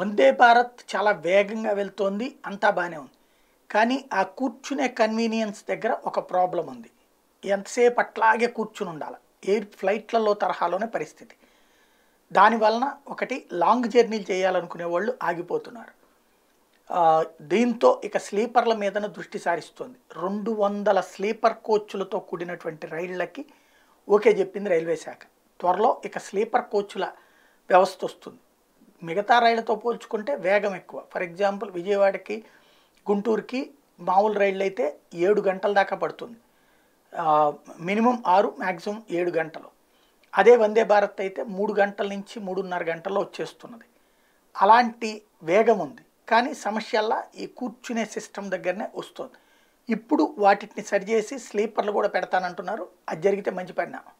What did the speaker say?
వందే భారత్ చాలా వేగంగా వెళ్తోంది అంతా బాగానే ఉంది కానీ ఆ కూర్చునే కన్వీనియన్స్ దగ్గర ఒక ప్రాబ్లం ఉంది ఎంతసేపు అట్లాగే కూర్చుని ఉండాలి ఎయిర్ ఫ్లైట్లలో తరహాలోనే పరిస్థితి దానివలన ఒకటి లాంగ్ జర్నీలు చేయాలనుకునే వాళ్ళు ఆగిపోతున్నారు దీంతో ఇక స్లీపర్ల మీదనే దృష్టి సారిస్తుంది రెండు వందల స్లీపర్ కోచ్లతో కూడినటువంటి రైళ్లకి ఓకే చెప్పింది రైల్వే శాఖ త్వరలో ఇక స్లీపర్ కోచ్ల వ్యవస్థ వస్తుంది మిగతా రైళ్లతో పోల్చుకుంటే వేగం ఎక్కువ ఫర్ ఎగ్జాంపుల్ విజయవాడకి గుంటూరుకి మామూలు రైళ్ళు అయితే ఏడు గంటల దాకా పడుతుంది మినిమం ఆరు మ్యాక్సిమం ఏడు గంటలు అదే వందే భారత్ అయితే మూడు గంటల నుంచి మూడున్నర గంటల్లో వచ్చేస్తున్నది అలాంటి వేగం ఉంది కానీ సమస్యల్లా ఈ కూర్చునే సిస్టమ్ దగ్గరనే వస్తుంది ఇప్పుడు వాటిని సరిచేసి స్లీపర్లు కూడా పెడతానంటున్నారు అది జరిగితే మంచి పరిణామం